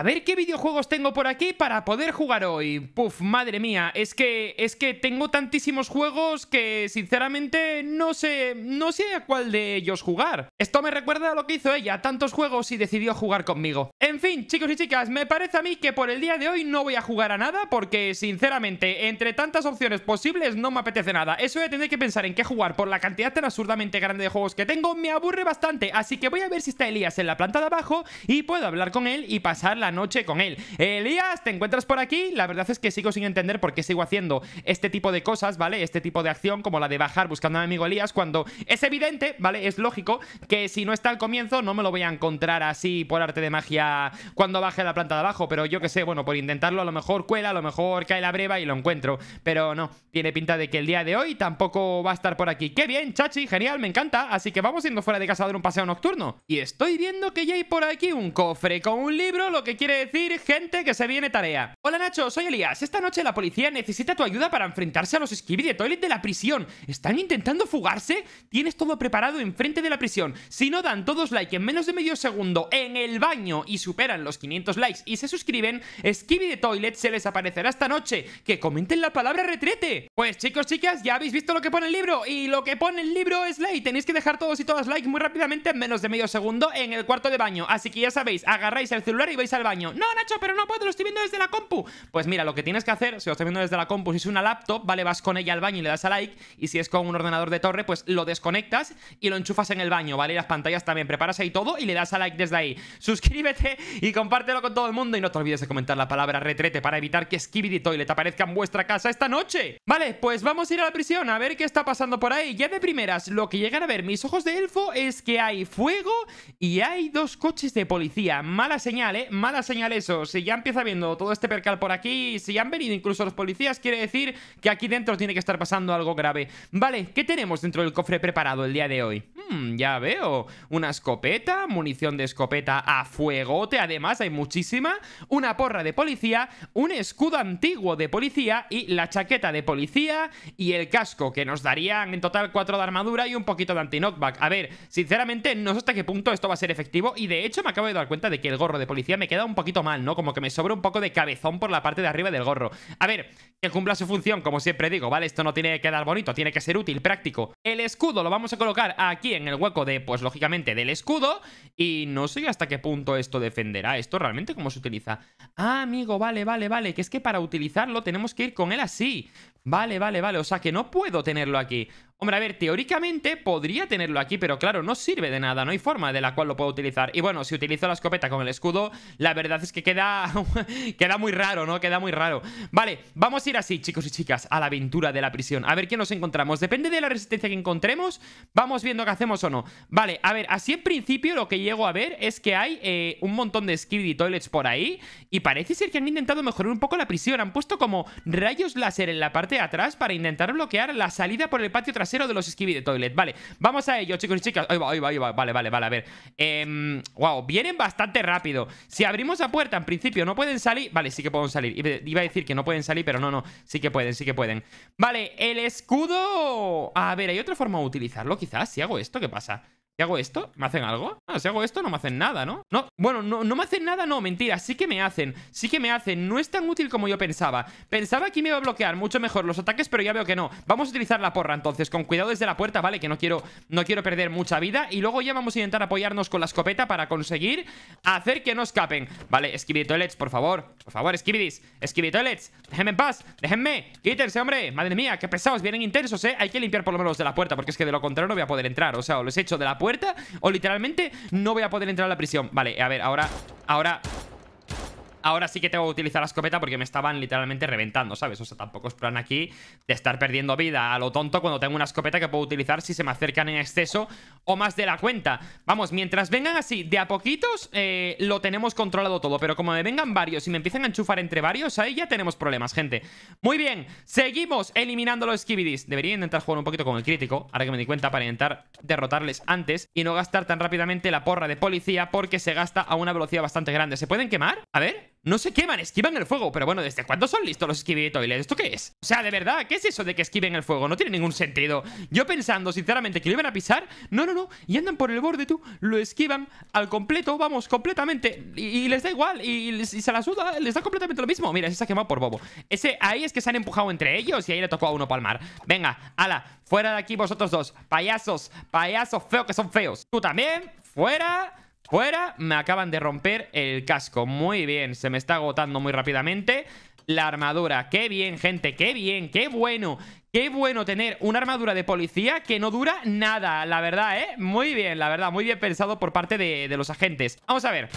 a ver qué videojuegos tengo por aquí para poder jugar hoy. Puf, madre mía, es que, es que tengo tantísimos juegos que sinceramente no sé, no sé a cuál de ellos jugar. Esto me recuerda a lo que hizo ella, tantos juegos y decidió jugar conmigo. En fin, chicos y chicas, me parece a mí que por el día de hoy no voy a jugar a nada porque sinceramente entre tantas opciones posibles no me apetece nada. Eso de tener que pensar en qué jugar por la cantidad tan absurdamente grande de juegos que tengo me aburre bastante, así que voy a ver si está Elías en la planta de abajo y puedo hablar con él y pasar la noche con él. Elías, ¿te encuentras por aquí? La verdad es que sigo sin entender por qué sigo haciendo este tipo de cosas, ¿vale? Este tipo de acción, como la de bajar buscando a mi amigo Elías, cuando es evidente, ¿vale? Es lógico que si no está al comienzo, no me lo voy a encontrar así por arte de magia cuando baje la planta de abajo, pero yo que sé, bueno, por intentarlo, a lo mejor cuela, a lo mejor cae la breva y lo encuentro. Pero no, tiene pinta de que el día de hoy tampoco va a estar por aquí. ¡Qué bien, chachi! Genial, me encanta. Así que vamos yendo fuera de casa a dar un paseo nocturno. Y estoy viendo que ya hay por aquí un cofre con un libro, lo que quiere decir gente que se viene tarea. Hola Nacho, soy Elías. Esta noche la policía necesita tu ayuda para enfrentarse a los skibidi de Toilet de la prisión. ¿Están intentando fugarse? Tienes todo preparado enfrente de la prisión. Si no dan todos like en menos de medio segundo en el baño y superan los 500 likes y se suscriben, Skibidi de Toilet se les aparecerá esta noche. Que comenten la palabra retrete. Pues chicos, chicas, ya habéis visto lo que pone el libro y lo que pone el libro es ley. Tenéis que dejar todos y todas like muy rápidamente en menos de medio segundo en el cuarto de baño. Así que ya sabéis, agarráis el celular y vais a el baño. No, Nacho, pero no puedo, lo estoy viendo desde la compu. Pues mira, lo que tienes que hacer, si lo estás viendo desde la compu, si es una laptop, vale, vas con ella al baño y le das a like. Y si es con un ordenador de torre, pues lo desconectas y lo enchufas en el baño, ¿vale? Y las pantallas también, preparas ahí todo y le das a like desde ahí. Suscríbete y compártelo con todo el mundo. Y no te olvides de comentar la palabra retrete para evitar que Skibidi Toilet aparezca en vuestra casa esta noche. Vale, pues vamos a ir a la prisión a ver qué está pasando por ahí. Ya de primeras, lo que llegan a ver mis ojos de elfo es que hay fuego y hay dos coches de policía. Mala señal, ¿eh? la señal eso. Si ya empieza viendo todo este percal por aquí, si ya han venido incluso los policías, quiere decir que aquí dentro tiene que estar pasando algo grave. Vale, ¿qué tenemos dentro del cofre preparado el día de hoy? Hmm, ya veo. Una escopeta, munición de escopeta a fuegote, además hay muchísima. Una porra de policía, un escudo antiguo de policía y la chaqueta de policía y el casco, que nos darían en total cuatro de armadura y un poquito de antinockback, A ver, sinceramente no sé hasta qué punto esto va a ser efectivo y de hecho me acabo de dar cuenta de que el gorro de policía me queda un poquito mal, ¿no? Como que me sobra un poco de cabezón por la parte de arriba del gorro. A ver, que cumpla su función, como siempre digo, ¿vale? Esto no tiene que quedar bonito, tiene que ser útil, práctico. El escudo lo vamos a colocar aquí en el hueco de, pues lógicamente, del escudo. Y no sé hasta qué punto esto defenderá. ¿Esto realmente cómo se utiliza? Ah, amigo, vale, vale, vale. Que es que para utilizarlo tenemos que ir con él así. Vale, vale, vale. O sea que no puedo tenerlo aquí. Hombre, a ver, teóricamente podría tenerlo aquí, pero claro, no sirve de nada, no hay forma de la cual lo puedo utilizar. Y bueno, si utilizo la escopeta con el escudo, la verdad es que queda, queda muy raro, ¿no? Queda muy raro. Vale, vamos a ir así, chicos y chicas, a la aventura de la prisión. A ver qué nos encontramos. Depende de la resistencia que encontremos, vamos viendo qué hacemos o no. Vale, a ver, así en principio lo que llego a ver es que hay eh, un montón de skid y toilets por ahí y parece ser que han intentado mejorar un poco la prisión. Han puesto como rayos láser en la parte de atrás para intentar bloquear la salida por el patio trasero de los esquivis de Toilet. Vale, vamos a ello, chicos y chicas. Ahí Vale, vale, vale, a ver. Eh, em, wow, vienen bastante rápido. Si abrimos la puerta, en principio no pueden salir. Vale, sí que pueden salir. Iba a decir que no pueden salir, pero no, no. Sí que pueden, sí que pueden. Vale, el escudo... A ver, ¿hay otra forma de utilizarlo quizás? Si hago esto, ¿qué pasa? hago esto? ¿Me hacen algo? Ah, si hago esto no me hacen nada, ¿no? No, bueno, no, no me hacen nada, no, mentira, sí que me hacen, sí que me hacen, no es tan útil como yo pensaba. Pensaba que me iba a bloquear mucho mejor los ataques, pero ya veo que no. Vamos a utilizar la porra entonces, con cuidado desde la puerta, ¿vale? Que no quiero, no quiero perder mucha vida. Y luego ya vamos a intentar apoyarnos con la escopeta para conseguir hacer que no escapen. Vale, Skibidi Toilets, por favor, por favor, Skibidis, Skibidi Toilets, déjenme en paz, déjenme, quítense, hombre, madre mía, qué pesados, vienen intensos, ¿eh? Hay que limpiar por lo menos de la puerta, porque es que de lo contrario no voy a poder entrar, o sea, los he hecho de la puerta o literalmente no voy a poder entrar a la prisión Vale, a ver, ahora... Ahora ahora sí que tengo que utilizar la escopeta porque me estaban literalmente reventando, ¿sabes? O sea, tampoco es plan aquí de estar perdiendo vida a lo tonto cuando tengo una escopeta que puedo utilizar si se me acercan en exceso o más de la cuenta. Vamos, mientras vengan así de a poquitos, eh, lo tenemos controlado todo, pero como me vengan varios y me empiezan a enchufar entre varios, ahí ya tenemos problemas, gente. Muy bien, seguimos eliminando los skibidis. Debería intentar jugar un poquito con el crítico, ahora que me di cuenta, para intentar derrotarles antes y no gastar tan rápidamente la porra de policía porque se gasta a una velocidad bastante grande. ¿Se pueden quemar? A ver, no se queman, esquivan el fuego. Pero bueno, ¿desde cuándo son listos los esquivitoiles? ¿Esto qué es? O sea, de verdad, ¿qué es eso de que esquiven el fuego? No tiene ningún sentido. Yo pensando, sinceramente, que lo iban a pisar. No, no, no. Y andan por el borde, tú. Lo esquivan al completo, vamos, completamente. Y, les da igual. Y, se la suda. Les da completamente lo mismo. Mira, ese se ha quemado por bobo. Ese ahí es que se han empujado entre ellos y ahí le tocó a uno palmar. Venga, ala. Fuera de aquí vosotros dos. Payasos. Payasos feos que son feos. Tú también. Fuera. Fuera, me acaban de romper el casco Muy bien, se me está agotando muy rápidamente La armadura, qué bien gente, qué bien, qué bueno Qué bueno tener una armadura de policía que no dura nada, la verdad, ¿eh? Muy bien, la verdad, muy bien pensado por parte de, de los agentes Vamos a ver,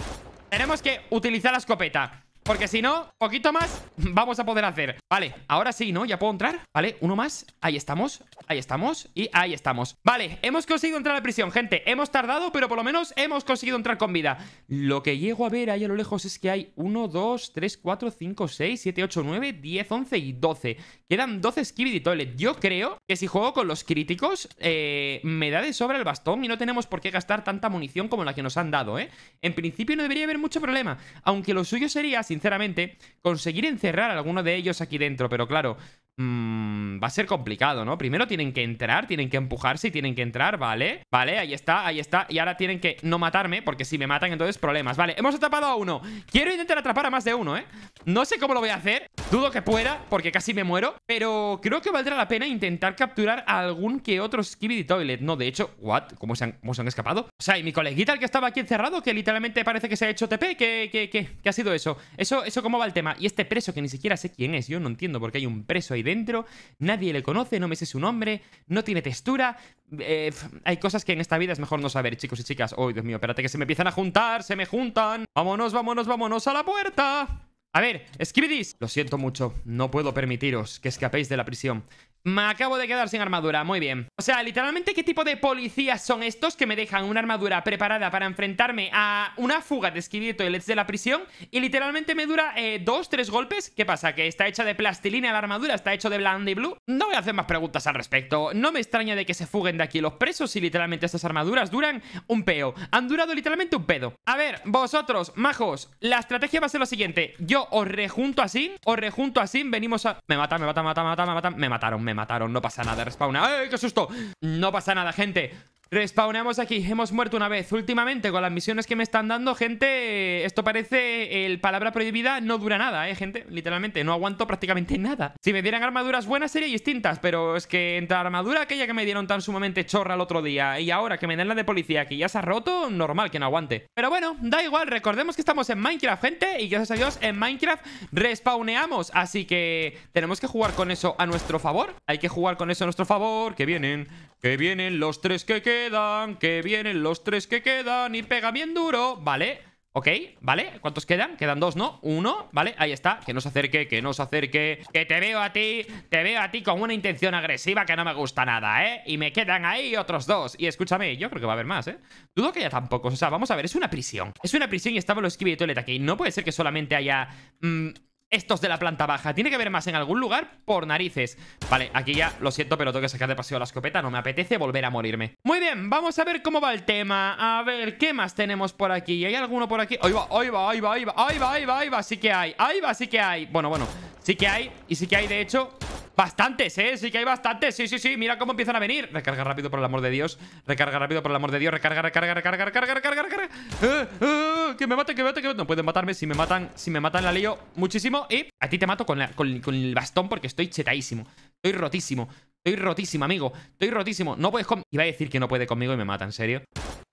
tenemos que utilizar la escopeta porque si no, poquito más vamos a poder hacer Vale, ahora sí, ¿no? ¿Ya puedo entrar? Vale, uno más, ahí estamos, ahí estamos Y ahí estamos Vale, hemos conseguido entrar a la prisión, gente Hemos tardado, pero por lo menos hemos conseguido entrar con vida Lo que llego a ver ahí a lo lejos es que hay 1, 2, 3, 4, 5, 6, 7, 8, 9, 10, 11 y 12 Quedan 12 Skibidi Toilet Yo creo que si juego con los críticos eh, Me da de sobra el bastón Y no tenemos por qué gastar tanta munición como la que nos han dado, ¿eh? En principio no debería haber mucho problema Aunque lo suyo sería, si sinceramente, conseguir encerrar a alguno de ellos aquí dentro. Pero claro, Mmm, va a ser complicado, ¿no? Primero tienen que entrar, tienen que empujarse y tienen que entrar, ¿vale? Vale, ahí está, ahí está. Y ahora tienen que no matarme, porque si me matan, entonces problemas. Vale, hemos atrapado a uno. Quiero intentar atrapar a más de uno, ¿eh? No sé cómo lo voy a hacer. Dudo que pueda, porque casi me muero. Pero creo que valdrá la pena intentar capturar a algún que otro Skibidi Toilet. No, de hecho, ¿what? ¿Cómo se, han, escapado? O sea, y mi coleguita, el que estaba aquí encerrado, que literalmente parece que se ha hecho TP. ¿Qué, ha sido eso? Eso, eso ¿cómo va el tema? Y este preso, que ni siquiera sé quién es. Yo no entiendo por qué hay un preso ahí dentro, nadie le conoce, no me sé su nombre, no tiene textura. Eh, hay cosas que en esta vida es mejor no saber, chicos y chicas. ¡Oh, Dios mío! Espérate que se me empiezan a juntar, se me juntan. ¡Vámonos, vámonos, vámonos a la puerta! A ver, Skibidis, lo siento mucho, no puedo permitiros que escapéis de la prisión. Me acabo de quedar sin armadura, muy bien. O sea, literalmente, ¿qué tipo de policías son estos que me dejan una armadura preparada para enfrentarme a una fuga de esquilito y de la prisión? Y literalmente me dura eh, dos, tres golpes. ¿Qué pasa? ¿Que está hecha de plastilina la armadura? ¿Está hecho de y blue? No voy a hacer más preguntas al respecto. No me extraña de que se fuguen de aquí los presos Si literalmente estas armaduras duran un peo. Han durado literalmente un pedo. A ver, vosotros, majos, la estrategia va a ser lo siguiente. Yo os rejunto así, os rejunto así, venimos a... Me matan, me matan, me mata, me matan, me mataron, me mataron, no pasa nada, respawna ¡Ay, qué susto! No pasa nada, gente Respawnamos aquí, hemos muerto una vez Últimamente con las misiones que me están dando Gente, esto parece El palabra prohibida no dura nada, eh, gente Literalmente, no aguanto prácticamente nada Si me dieran armaduras buenas sería distintas Pero es que entre armadura aquella que me dieron Tan sumamente chorra el otro día Y ahora que me den la de policía que ya se ha roto Normal que no aguante Pero bueno, da igual, recordemos que estamos en Minecraft, gente Y gracias a Dios, en Minecraft Respauneamos. Así que tenemos que jugar con eso a nuestro favor Hay que jugar con eso a nuestro favor Que vienen, que vienen los tres que quedan, que vienen los tres que quedan y pega bien duro, ¿vale? Ok, ¿vale? ¿Cuántos quedan? Quedan dos, ¿no? Uno, ¿vale? Ahí está, que no se acerque, que no se acerque Que te veo a ti, te veo a ti con una intención agresiva que no me gusta nada, ¿eh? Y me quedan ahí otros dos Y escúchame, yo creo que va a haber más, ¿eh? Dudo que haya tampoco. o sea, vamos a ver, es una prisión Es una prisión y estaba los esquive de toilet aquí No puede ser que solamente haya... Mm, estos de la planta baja. Tiene que haber más en algún lugar por narices. Vale, aquí ya lo siento, pero tengo que sacar de paseo la escopeta. No me apetece volver a morirme. Muy bien, vamos a ver cómo va el tema. A ver, ¿qué más tenemos por aquí? ¿Hay alguno por aquí? Ahí va, ahí va, ahí va, ahí va, ahí va, ahí va, ahí va, sí que hay. Ahí va, sí que hay. Bueno, bueno, Sí que hay, y sí que hay, de hecho Bastantes, eh, sí que hay bastantes Sí, sí, sí, mira cómo empiezan a venir Recarga rápido, por el amor de Dios Recarga rápido, por el amor de Dios Recarga, recarga, recarga, recarga, recarga, recarga eh, eh, Que me maten, que me maten, que me No pueden matarme, si me matan, si me matan la lío muchísimo Y a ti te mato con, con, el bastón Porque estoy chetaísimo estoy rotísimo Estoy rotísimo, amigo, estoy rotísimo No puedes con... Iba a decir que no puede conmigo y me mata, en serio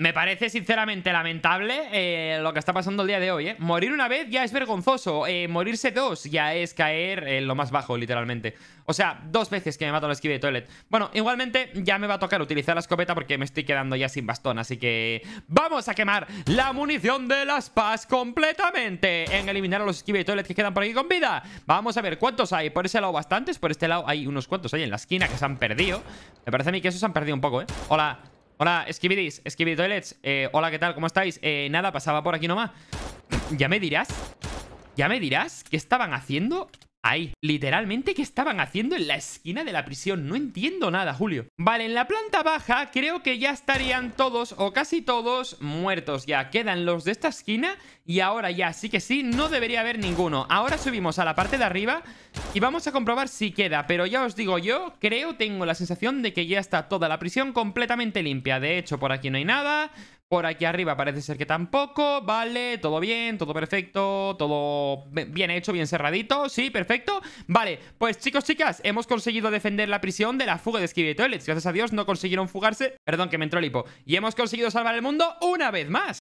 me parece sinceramente lamentable eh, lo que está pasando el día de hoy. ¿eh? Morir una vez ya es vergonzoso. Eh, morirse dos ya es caer en lo más bajo, literalmente. O sea, dos veces que me matan la esquive de toilet. Bueno, igualmente ya me va a tocar utilizar la escopeta porque me estoy quedando ya sin bastón. Así que vamos a quemar la munición de las PAS completamente. En eliminar a los esquive de toilet que quedan por aquí con vida. Vamos a ver cuántos hay. Por ese lado bastantes. Por este lado hay unos cuantos. ahí en la esquina que se han perdido. Me parece a mí que esos se han perdido un poco, ¿eh? Hola. Hola, Skibidis, eh, hola, ¿qué tal? ¿Cómo estáis? Eh, nada, pasaba por aquí nomás. ¿Ya me dirás? ¿Ya me dirás qué estaban haciendo? ahí. Literalmente, ¿qué estaban haciendo en la esquina de la prisión? No entiendo nada, Julio. Vale, en la planta baja creo que ya estarían todos o casi todos muertos ya. Quedan los de esta esquina y ahora ya, sí que sí, no debería haber ninguno. Ahora subimos a la parte de arriba y vamos a comprobar si queda. Pero ya os digo yo, creo, tengo la sensación de que ya está toda la prisión completamente limpia. De hecho, por aquí no hay nada. Por aquí arriba parece ser que tampoco. Vale, todo bien, todo perfecto, todo bien hecho, bien cerradito. Sí, perfecto. Vale, pues chicos, chicas, hemos conseguido defender la prisión de la fuga de Skibidi Toilets. Gracias a Dios no consiguieron fugarse. Perdón, que me entró el hipo. Y hemos conseguido salvar el mundo una vez más.